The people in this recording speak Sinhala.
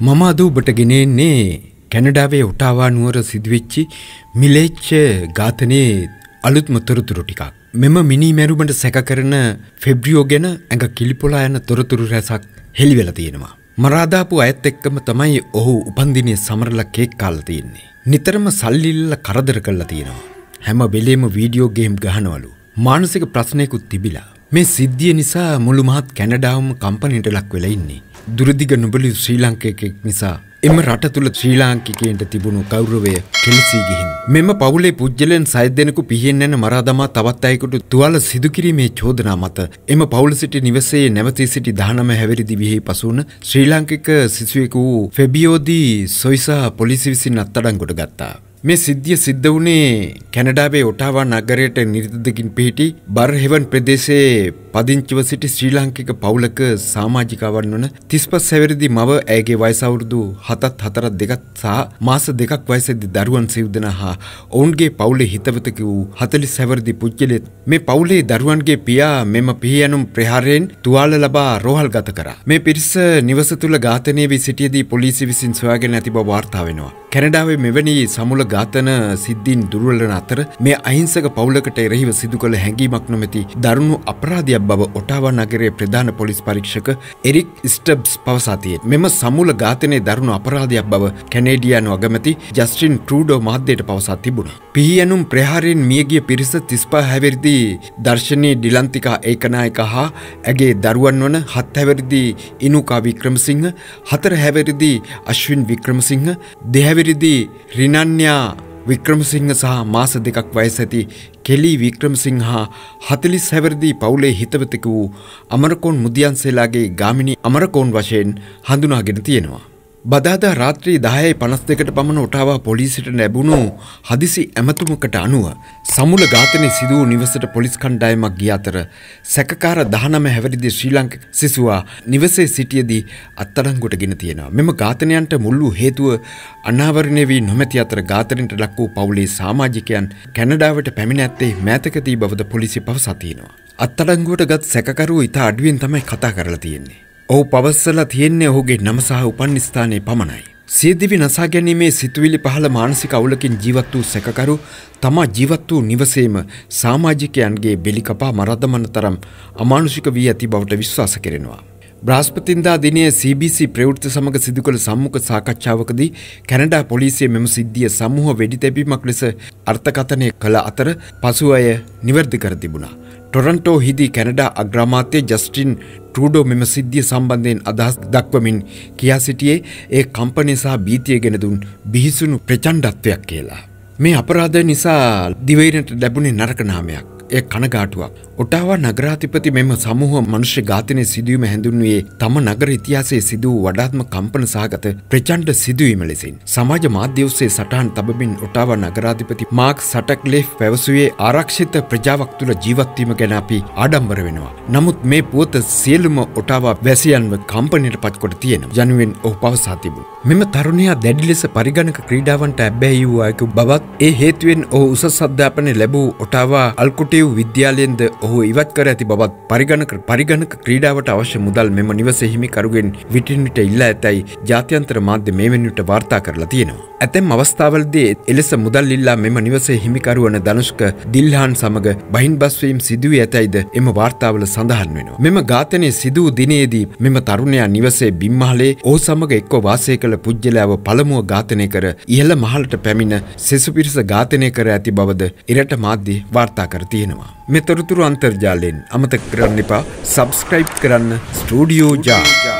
මම අද ඔබට ගෙනෙන්නේ කැනඩාවේ ඔටාවා නුවර සිදුවෙච්චි මිලේච්ච ඝාතනයේ අලුත්ම තොරතුරු ටිකක්. මෙම මිනි මැරුමට සැකකරන ෆෙබ්‍රියෝ ගැන ඇඟ කිලිපොලා යන තොරතුරු රැසක් හෙළි වෙලා තියෙනවා. මරාදාපු අයත් එක්කම තමයි ඔහු උපන්දිනයේ සමරලා කේක් කාලා තියෙන්නේ. නිතරම සල්ලිල්ල කරදර කරලා තියෙනවා. හැම වෙලේම වීඩියෝ ගේම් ගහනවලු. මානසික ප්‍රශ්නයකුත් තිබිලා. මේ සිද්ධිය නිසා මුළු මහත් කැනඩාවම කම්පනයට ලක් වෙලා ඉන්නේ. දුරදිග නොබලි ශ්‍රී ලංකයකෙක් නිසා එම රට තුළ ශ්‍රී ලාංකිකයන්ට තිබුණු ගෞරවය කෙලසී ගිහින්. මෙම පවුලේ පුද්ගලයන් සය දෙනෙකු පිහින් යන මරාදමා තවත් අයෙකුට තුවාල සිදුකිරීමේ චෝදනා මත එම පවුල සිටි නිවසේ නැවතී සිටි 19 හැවිරිදි විහි පසුවන ශ්‍රී ලාංකික සිසුවෙකු වූ ෆෙබියෝදී සොයිසා පොලිසිය විසින් අත්අඩංගුවට ගත්තා. මේ සිද්ධිය සිද්ධ වුණේ කැනඩාවේ ඔටාවා නගරයට නිර්දකින් පිහිටි බර්හෙවන් ප්‍රදේශයේ පදිංචිව සිටි ශ්‍රී ලාංකික පවුලක සමාජිකාවන් වන තිස්පස් හැවිරිදි මව ඇගේ වයසවුරුදු හතත් හතරත් දෙකත් සහ මාස දෙකක් වයසදි දරුවන් සිව්දන හා ඔවුන්ගේ පවුලේ හිතවතක වූ හතලි සැවරදි පුද්ගලෙත් මේ පවුලේ දරුවන්ගේ පියා මෙම පිහියනුම් ප්‍රහාරයෙන් තුවාල ලබා රෝහල් ගත කරා. මේ පිරිස නිවස තුළ ඝාතනය වී සිටියදී පොලිසි විසින් සොයාගෙන ඇති බව වාර්තා වෙනවා. කැනඩාවේ මෙවැනි සමුල ඝාතන සිද්ධීන් දුර්වලන අතර මේ අහිංසක පවුලකට එරෙහිව සිදු කළ හැඟීමක් නොමැති දරුණු අපරාධයක් පැවැත්තිය බව ඔටාව නගරේ ප්‍රධාන පොලිස් පරීක්ෂක එරික් ස්ටබ්ස් පවසාතියේ. මෙම සමුල ඝාතනය දරුණු අපරාධයක් බව කැනේඩියානු අගමැති ජස්ටින් ට්‍රූඩෝ මහත්තයට පවසා තිබුණා. පිහියනුම් ප්‍රහාරයෙන් මියගිය පිරිස තිස්පා හැවිරිදි දර්ශනී ඩිලන්තිකා ඒකනායක හා ඇගේ දරුවන් වන හත් හැවිරිදි ඉනුකා වික්‍රමසිංහ හතර හැවිරිදි අශ්වින් වික්‍රමසිංහ දෙහැවිරිදි රිනන්‍යා වික්‍රමසිංහ සහ මාස දෙකක් වයස ඇති කෙලී වික්‍රමසිංහ හතලිස් හැවරදී පවුලේ හිතවතක වූ අමරකෝන් මුදියන්සේලාගේ ගාමිණී අමරකෝන් වශයෙන් හඳුනාගෙන තියෙනවා. බදාදා රාත්‍රී දායයි පනස් දෙකට පමණ ඔටාවා පොලිසිට නැබුණු හදිසි ඇමතුමකට අනුව සමුල ඝාතනය සිදුවූ නිවසට පොලිස් කණ්ඩායමක් ගිය අතර සැකකාර දහනම හැවරිදි ශ්‍රී ලංක සිසුවා නිවසේ සිටියදී අත්අඩංගුවට ගෙන තියෙනවා. මෙම ඝාතනයන්ට මුල් වූ හේතුව අනාවරණය වී නොමැති අතර ඝාතනයට ලක් වූ පවුලේ සමාජිකයන් කැනඩාවට පැමිණ ඇත්තේ මෑතකදී බවද පොලිසිය පවසා තියෙනවා. අත්අඩංගුවට ගත් සැකකරුවෝ ඉතා අඩුවෙන් තමයි කතා කරලා තියෙන්නේ. ඔහු පවස්සලා තියෙන්නේ ඔහුගේ නම සහ උපන් ස්ථානයේ පමණයි. සියදිවි නසා ගැනීමේ සිතුවිලි පහළ මානසික අවුලකින් ජීවත් වූ සැකකරු තමා ජීවත් වූ නිවසේම සමාජිකයන්ගේ බෙලි කපා මරදමන තරම් අමානුෂික වී ඇති බවට විශ්වාස කරනවා. බ්‍රාස්පතින්දා දිනයේ CBC ප්‍රවෘත්ති සමග සිදු කළ සම්මුඛ සාකච්ඡාවකදී කැනඩා පොලිසිය මෙම සිද්ධිය සමූහ වෙඩිතැබීමක් ලෙස අර්ථකථනය කළ අතර පසු අය නිවැරදි කර තිබුණා. ටොරන්ටෝ හිදී කැනඩා අග්‍රාමාත්‍ය ජස්ටින් ටඩෝ මෙම සිද්ධිය සම්බන්ධයෙන් අදහස් දක්වමින් කියා සිටියේ ඒ කම්පනය සහ බීතිය ගෙනදුන් බිහිසුණු ප්‍රචන්්ඩත්වයක් කියලා. මේ අපරාධ නිසා දිවයිනට ලැබුණේ නරකනාමයක්. එය කනගාටුවක්. ඔටාවා නගරාතිපති මෙම සමූහ මනුෂ්‍ය ඝාතනය සිදුවීම හැඳුන්වුවේ තම නගර ඉතිහාසයේ සිදු වූ වඩාත්ම කම්පන සහගත ප්‍රචණ්ඩ සිදුවීම ලෙසින්. සමාජ මාධ්‍ය ඔස්සේ සටහන් තබමින් ඔටාවා නගරාධිපති මාක් සටක්ලේෆ් පැවසුවේ ආරක්ෂිත ප්‍රජාවක් තුළ ජීවත්වීම ගැන අපි ආඩම්බර වෙනවා. නමුත් මේ පුවත සියලුම ඔටාවා වැසියන්ව කම්පනයට පත්කොට තියෙනවා. යනුවෙන් ඔහු පවසා තිබුණ. මෙම තරුණයා දැඩි ලෙස පරිගණක ක්‍රීඩාවන්ට ඇබ්බැහි වූ අයකු බවත් ඒ හේතුවෙන් ඔහු උසස් අධ්‍යාපනය ලැබූ ඔටාවා අල්කුටි කෝපරේටීව් විද්‍යාලයෙන්ද ඔහු ඉවත් කර ඇති බවත් පරිගණක පරිගණක ක්‍රීඩාවට අවශ්‍ය මුදල් මෙම නිවස හිමිකරුගෙන් විටින් විට ඉල්ලා ඇතැයි ජාත්‍යන්තර මාධ්‍ය මේ වෙනුවට වාර්තා කරලා තියෙනවා. ඇතැම් අවස්ථාවලදී එලෙස මුදල් ඉල්ලා මෙම නිවසේ හිමිකරුවන දනුෂ්ක දිල්හාන් සමග බහින්බස්වීම් සිදුවී ඇතැයිද එම වාර්තාවල සඳහන් වෙනවා. මෙම ඝාතනය සිදූ දිනේදී මෙම තරුණයා නිවසේ බිම්මහලේ ඔහු සමග එක්ව වාසය කළ පුද්ගලයාව පළමුව ඝාතනය කර ඉහළ මහලට පැමිණ සෙසු පිරිස ඝාතනය කර ඇති බවද එරට මාධ්‍ය වාර්තා කර තියෙනවා. තියෙනවා. මෙතොරතුරු අන්තර්ජාලයෙන් අමතක කරන්න එපා සබස්ක්‍රයිබ් කරන්න ස්ටඩියෝ ජා.